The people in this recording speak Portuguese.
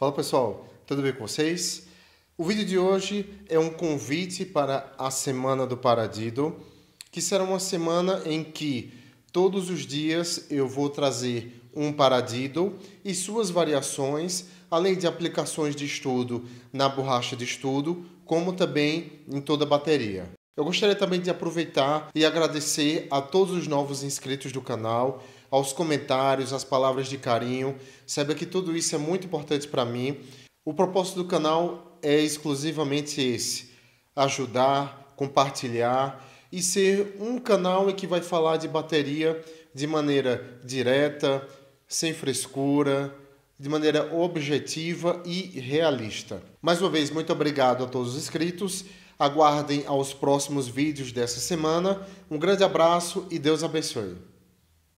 Fala pessoal, tudo bem com vocês? O vídeo de hoje é um convite para a Semana do Paradido, que será uma semana em que todos os dias eu vou trazer um paradido e suas variações, além de aplicações de estudo na borracha de estudo, como também em toda a bateria. Eu gostaria também de aproveitar e agradecer a todos os novos inscritos do canal, aos comentários, às palavras de carinho. Saiba que tudo isso é muito importante para mim. O propósito do canal é exclusivamente esse: ajudar, compartilhar e ser um canal que vai falar de bateria de maneira direta, sem frescura, de maneira objetiva e realista. Mais uma vez, muito obrigado a todos os inscritos. Aguardem aos próximos vídeos dessa semana. Um grande abraço e Deus abençoe.